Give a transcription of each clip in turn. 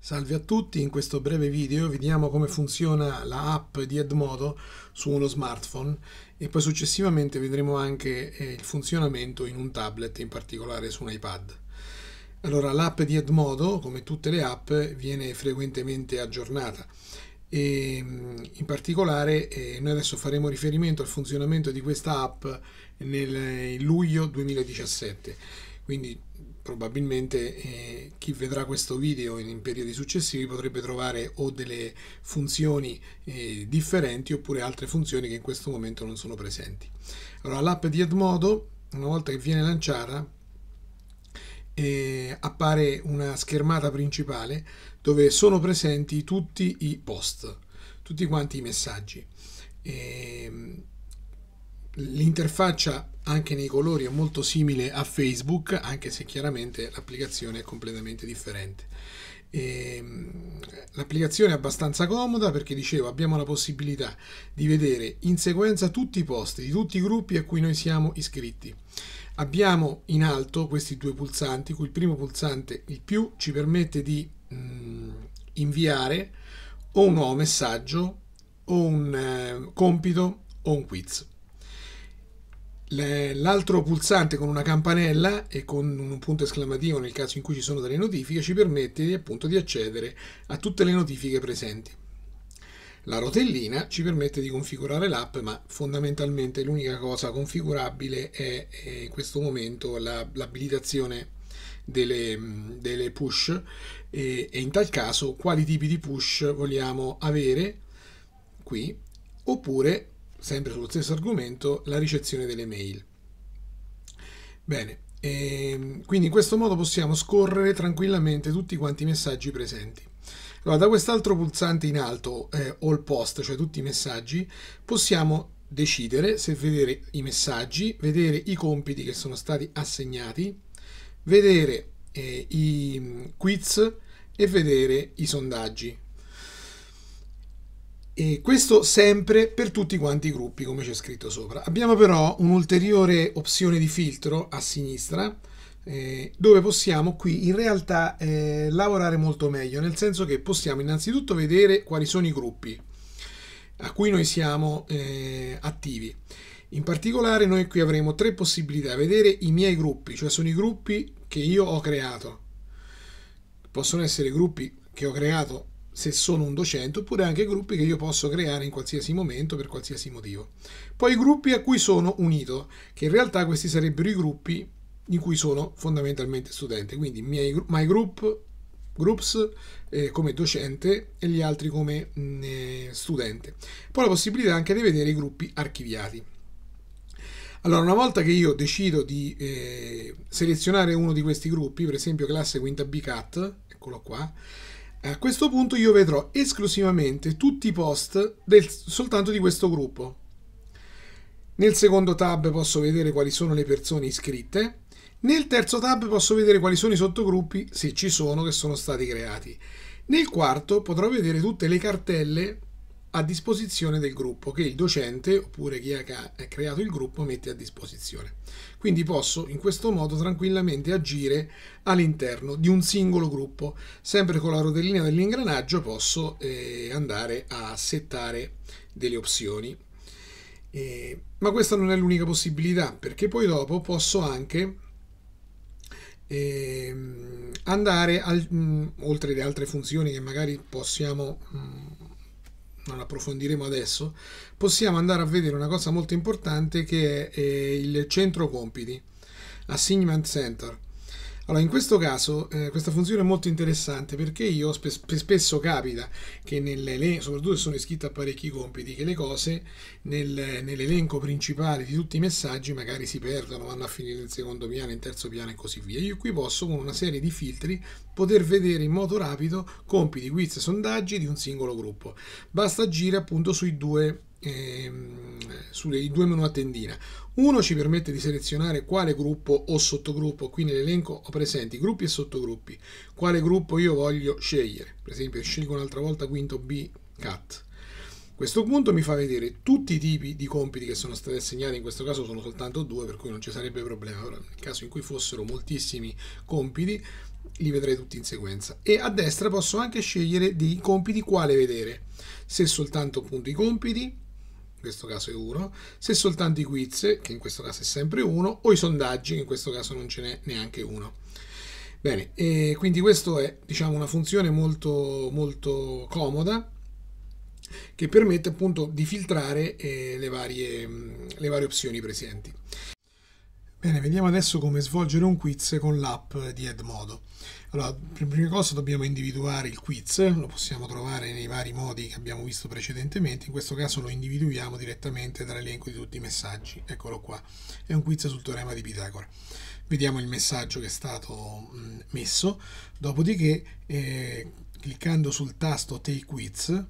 Salve a tutti, in questo breve video vediamo come funziona la app di Edmodo su uno smartphone e poi successivamente vedremo anche eh, il funzionamento in un tablet, in particolare su un iPad. Allora, l'app di Edmodo, come tutte le app, viene frequentemente aggiornata e mm, in particolare eh, noi adesso faremo riferimento al funzionamento di questa app nel luglio 2017 quindi probabilmente eh, chi vedrà questo video in, in, periodi successivi potrebbe trovare o delle funzioni eh, differenti oppure altre funzioni che in questo momento non sono presenti. Allora l'app di Edmodo una volta che viene lanciata eh, appare una schermata principale dove sono presenti tutti i post, tutti quanti i messaggi. E, ehm, L'interfaccia anche nei colori è molto simile a Facebook, anche se chiaramente l'applicazione è completamente differente. E, ehm, l'applicazione è abbastanza comoda perché dicevo abbiamo la possibilità di vedere in sequenza tutti i post di tutti i gruppi a cui noi siamo iscritti. Abbiamo in alto questi due pulsanti, cui il primo pulsante, il più, ci permette di mh, mm, inviare o un nuovo messaggio o un eh, compito o un quiz. L'altro pulsante con una campanella e con un punto esclamativo nel caso in cui ci sono delle notifiche ci permette appunto di accedere a tutte le notifiche presenti. La rotellina ci permette di configurare l'app ma fondamentalmente l'unica cosa configurabile è, è in questo momento la, l'abilitazione delle, mm, delle push e, e in tal caso quali tipi di push vogliamo avere qui oppure sempre sullo stesso argomento, la ricezione delle mail. Bene, ehm, quindi in questo modo possiamo scorrere tranquillamente tutti quanti i messaggi presenti. Allora, da quest'altro pulsante in alto, eh, All Post, cioè tutti i messaggi, possiamo decidere se vedere i messaggi, vedere i compiti che sono stati assegnati, vedere eh, i mm, quiz e vedere i sondaggi. E questo sempre per tutti quanti i gruppi, come c'è scritto sopra. Abbiamo però un'ulteriore opzione di filtro a sinistra, eh, dove possiamo qui in realtà eh, lavorare molto meglio, nel senso che possiamo innanzitutto vedere quali sono i gruppi a cui noi siamo eh, attivi. In particolare noi qui avremo tre possibilità, vedere i miei gruppi, cioè sono i gruppi che io ho creato. Possono essere gruppi che ho creato se sono un docente, oppure anche gruppi che io posso creare in qualsiasi momento per qualsiasi motivo. Poi i gruppi a cui sono unito, che in realtà questi sarebbero i gruppi in cui sono fondamentalmente studente, quindi miei, my group, groups eh, come docente e gli altri come mh, mm, eh, studente. Poi la possibilità anche di vedere i gruppi archiviati. Allora, una volta che io decido di eh, selezionare uno di questi gruppi, per esempio classe quinta BCAT, eccolo qua, a questo punto io vedrò esclusivamente tutti i post del, soltanto di questo gruppo. Nel secondo tab posso vedere quali sono le persone iscritte. Nel terzo tab posso vedere quali sono i sottogruppi, se ci sono, che sono stati creati. Nel quarto potrò vedere tutte le cartelle a disposizione del gruppo che il docente oppure chi ha creato il gruppo mette a disposizione. Quindi posso in questo modo tranquillamente agire all'interno di un singolo gruppo. Sempre con la rotellina dell'ingranaggio posso eh, andare a settare delle opzioni. Eh, ma questa non è l'unica possibilità perché poi dopo posso anche eh, andare al, mh, mm, oltre le altre funzioni che magari possiamo mh, mm, non approfondiremo adesso, possiamo andare a vedere una cosa molto importante che è eh, il centro compiti, Assignment Center allora, in questo caso eh, questa funzione è molto interessante perché io spe spesso capita che nell'elenco, soprattutto se sono iscritto a parecchi compiti, che le cose nel, nell'elenco principale di tutti i messaggi magari si perdono, vanno a finire in secondo piano, in terzo piano e così via. Io qui posso con una serie di filtri poter vedere in modo rapido compiti, quiz e sondaggi di un singolo gruppo. Basta agire appunto sui due... Ehm, sui due menu a tendina. Uno ci permette di selezionare quale gruppo o sottogruppo, qui nell'elenco ho presenti gruppi e sottogruppi, quale gruppo io voglio scegliere. Per esempio scelgo un'altra volta quinto B cat. Questo punto mi fa vedere tutti i tipi di compiti che sono stati assegnati, in questo caso sono soltanto due, per cui non ci sarebbe problema. Ora, nel caso in cui fossero moltissimi compiti, li vedrei tutti in sequenza. E a destra posso anche scegliere dei compiti quale vedere, se soltanto appunto i compiti, in questo caso è 1, se soltanto i quiz, che in questo caso è sempre 1, o i sondaggi, che in questo caso non ce n'è neanche uno. Bene, quindi questa è diciamo, una funzione molto, molto comoda che permette appunto di filtrare eh, le, varie, mm, le, varie, opzioni presenti. Bene, vediamo adesso come svolgere un quiz con l'app di Edmodo. Allora, per prima cosa dobbiamo individuare il quiz, lo possiamo trovare nei vari modi che abbiamo visto precedentemente, in questo caso lo individuiamo direttamente dall'elenco di tutti i messaggi, eccolo qua, è un quiz sul teorema di Pitagora. Vediamo il messaggio che è stato messo, dopodiché eh, cliccando sul tasto Take Quiz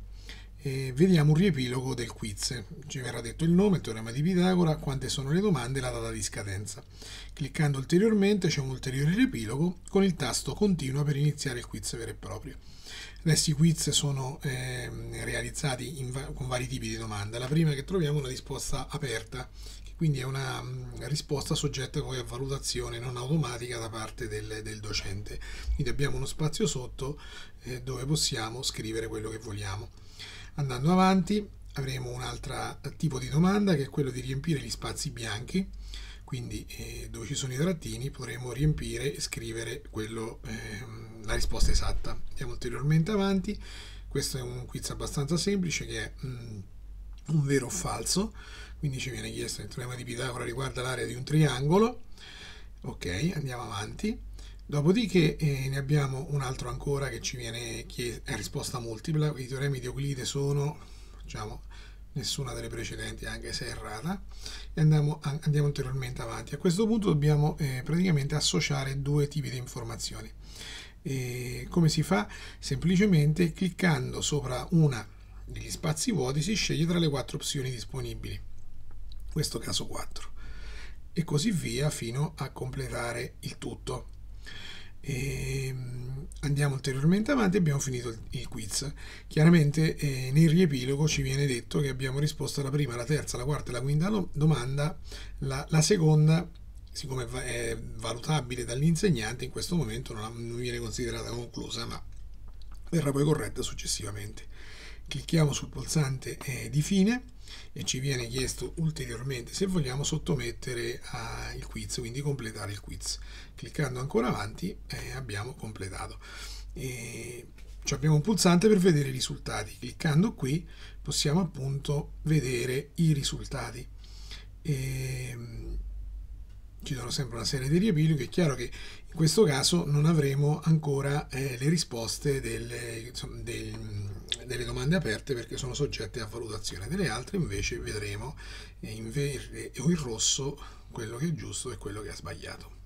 e vediamo un riepilogo del quiz. Ci verrà detto il nome, il teorema di Pitagora, quante sono le domande e la data di scadenza. Cliccando ulteriormente c'è un ulteriore riepilogo con il tasto continua per iniziare il quiz vero e proprio. Questi quiz sono eh, realizzati va con vari tipi di domande. La prima che troviamo è una risposta aperta, quindi è una mh, mm, risposta soggetta poi a valutazione non automatica da parte del, del docente. Quindi abbiamo uno spazio sotto eh, dove possiamo scrivere quello che vogliamo. Andando avanti avremo un altro eh, tipo di domanda che è quello di riempire gli spazi bianchi, quindi eh, dove ci sono i trattini potremo riempire e scrivere quello, eh, la risposta esatta. Andiamo ulteriormente avanti, questo è un quiz abbastanza semplice che è mh, mm, un vero o falso, quindi ci viene chiesto il teorema di Pitagora riguarda l'area di un triangolo, ok andiamo avanti Dopodiché eh, ne abbiamo un altro ancora che ci viene chiesto, è risposta multipla, i teoremi di Euclide sono, diciamo, nessuna delle precedenti anche se errata, e andiamo, andiamo ulteriormente avanti. A questo punto dobbiamo eh, praticamente associare due tipi di informazioni. E come si fa? Semplicemente cliccando sopra una degli spazi vuoti si sceglie tra le quattro opzioni disponibili, in questo caso 4, e così via fino a completare il tutto. E ehm, andiamo ulteriormente avanti e abbiamo finito il quiz. Chiaramente eh, nel riepilogo ci viene detto che abbiamo risposto alla prima, alla terza, alla quarta e alla quinta domanda, la, la seconda siccome è valutabile dall'insegnante in questo momento non, viene considerata conclusa ma verrà poi corretta successivamente. Clicchiamo sul pulsante eh, di fine e ci viene chiesto ulteriormente se vogliamo sottomettere uh, il quiz, quindi completare il quiz. Cliccando ancora avanti eh, abbiamo completato. E abbiamo un pulsante per vedere i risultati. Cliccando qui possiamo appunto vedere i risultati. E, ehm, ci danno sempre una serie di riepiloghi, è chiaro che in questo caso non avremo ancora eh, le risposte delle, insomma, del, delle, domande aperte perché sono soggette a valutazione, delle altre invece vedremo eh, in, ver- in rosso quello che è giusto e quello che è sbagliato.